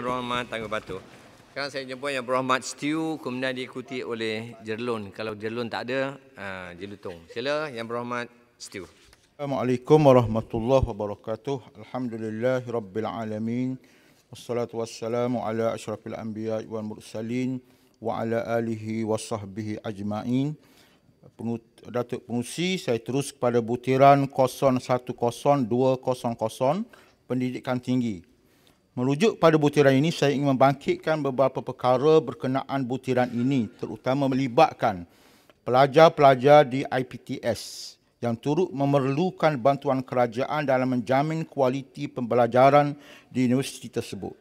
Rahmat Tangga Batu. Sekarang saya jumpa yang Rahmat Stew kemudian diikuti oleh Jerlon. Kalau Jerlon tak ada, uh, Jelutong. Sila yang Rahmat Stew. Assalamualaikum warahmatullahi wabarakatuh. Alhamdulillahirrabbilalamin. Wassalatu wassalamu ala ashrafil anbiya wal mursalin wa ala alihi wa sahbihi ajma'in. Datuk Pengusi, saya terus kepada butiran 010200 pendidikan tinggi. Merujuk pada butiran ini, saya ingin membangkitkan beberapa perkara berkenaan butiran ini, terutama melibatkan pelajar-pelajar di IPTS yang turut memerlukan bantuan kerajaan dalam menjamin kualiti pembelajaran di universiti tersebut.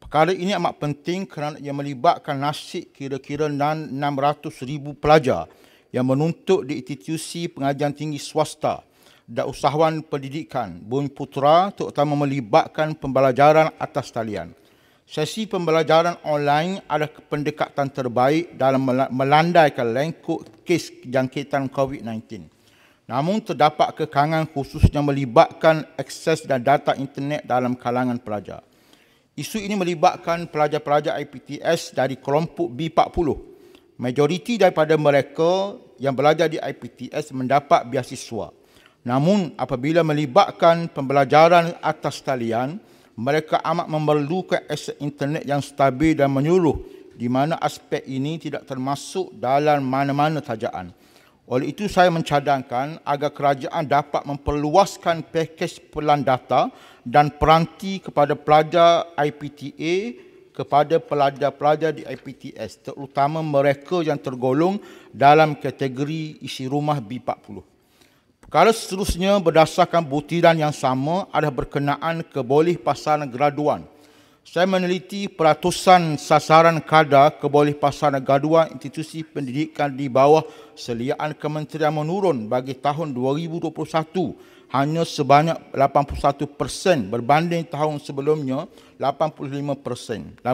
Perkara ini amat penting kerana ia melibatkan nasib kira-kira 600,000 pelajar yang menuntut di institusi pengajian tinggi swasta dan usahawan pendidikan Bumi Putra terutama melibatkan pembelajaran atas talian. Sesi pembelajaran online adalah pendekatan terbaik dalam melandaikan lengkuk kes jangkitan COVID-19. Namun terdapat kekangan khususnya melibatkan akses dan data internet dalam kalangan pelajar. Isu ini melibatkan pelajar-pelajar IPTS dari kelompok B40. Majoriti daripada mereka yang belajar di IPTS mendapat beasiswa. Namun apabila melibatkan pembelajaran atas talian, mereka amat memerlukan akses internet yang stabil dan menyuruh di mana aspek ini tidak termasuk dalam mana-mana tajaan. Oleh itu saya mencadangkan agar kerajaan dapat memperluaskan pakej pelan data dan peranti kepada pelajar IPTA kepada pelajar-pelajar di IPTS terutama mereka yang tergolong dalam kategori isi rumah B40. Kalau seterusnya berdasarkan butiran yang sama ada berkenaan keboleh pasaran graduan. Saya meneliti peratusan sasaran kadar keboleh pasaran graduan institusi pendidikan di bawah seliaan kementerian menurun bagi tahun 2021 hanya sebanyak 81% berbanding tahun sebelumnya 85%, 85%.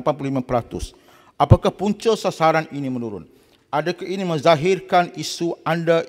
Apakah punca sasaran ini menurun? Adakah ini menzahirkan isu under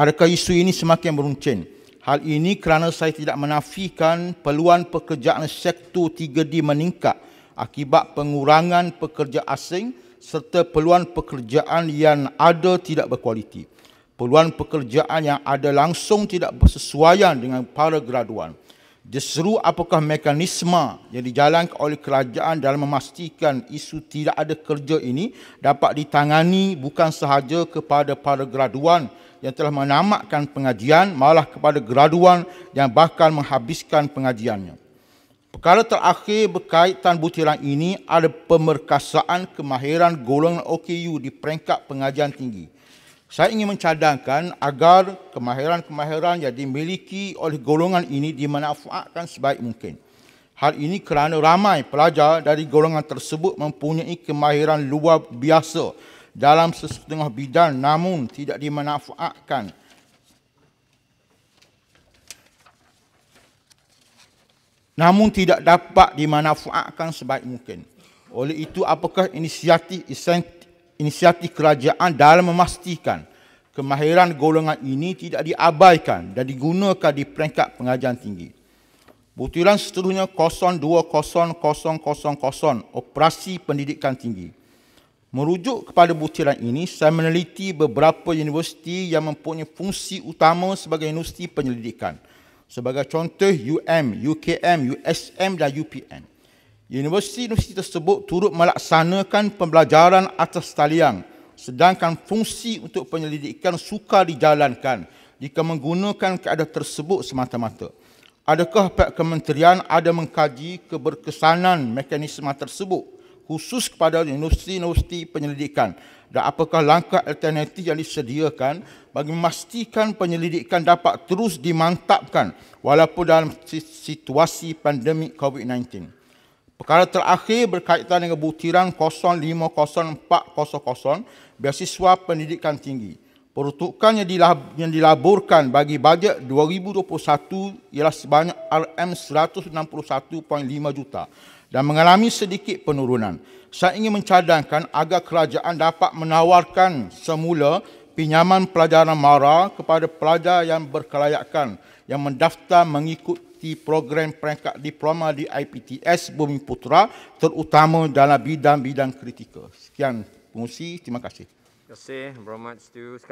Adakah isu ini semakin beruncing? Hal ini kerana saya tidak menafikan peluang pekerjaan sektor 3D meningkat akibat pengurangan pekerja asing serta peluang pekerjaan yang ada tidak berkualiti. Peluang pekerjaan yang ada langsung tidak bersesuaian dengan para graduan. Diseru apakah mekanisme yang dijalankan oleh kerajaan dalam memastikan isu tidak ada kerja ini dapat ditangani bukan sahaja kepada para graduan yang telah menamatkan pengajian malah kepada graduan yang bakal menghabiskan pengajiannya. Perkara terakhir berkaitan butiran ini ada pemerkasaan kemahiran golongan OKU di peringkat pengajian tinggi. Saya ingin mencadangkan agar kemahiran-kemahiran yang dimiliki oleh golongan ini dimanfaatkan sebaik mungkin. Hal ini kerana ramai pelajar dari golongan tersebut mempunyai kemahiran luar biasa dalam sesetengah bidang namun tidak dimanfaatkan. Namun tidak dapat dimanfaatkan sebaik mungkin. Oleh itu, apakah inisiatif insentif inisiatif kerajaan dalam memastikan kemahiran golongan ini tidak diabaikan dan digunakan di peringkat pengajian tinggi. Butiran seterusnya 020000 operasi pendidikan tinggi. Merujuk kepada butiran ini, saya meneliti beberapa universiti yang mempunyai fungsi utama sebagai universiti penyelidikan. Sebagai contoh, UM, UKM, USM dan UPM universiti-universiti tersebut turut melaksanakan pembelajaran atas talian sedangkan fungsi untuk penyelidikan sukar dijalankan jika menggunakan keadaan tersebut semata-mata. Adakah pihak kementerian ada mengkaji keberkesanan mekanisme tersebut khusus kepada universiti-universiti penyelidikan dan apakah langkah alternatif yang disediakan bagi memastikan penyelidikan dapat terus dimantapkan walaupun dalam situasi pandemik COVID-19? Perkara terakhir berkaitan dengan butiran 05400 beasiswa pendidikan tinggi. Peruntukan yang dilaburkan bagi bajet 2021 ialah sebanyak RM161.5 juta dan mengalami sedikit penurunan. Saya ingin mencadangkan agar kerajaan dapat menawarkan semula pinjaman pelajaran MARA kepada pelajar yang berkelayakan yang mendaftar mengikut mengikuti program peringkat diploma di IPTS Bumi Putra terutama dalam bidang-bidang kritikal. Sekian pengusi, terima kasih. Terima kasih, Bromad Stu.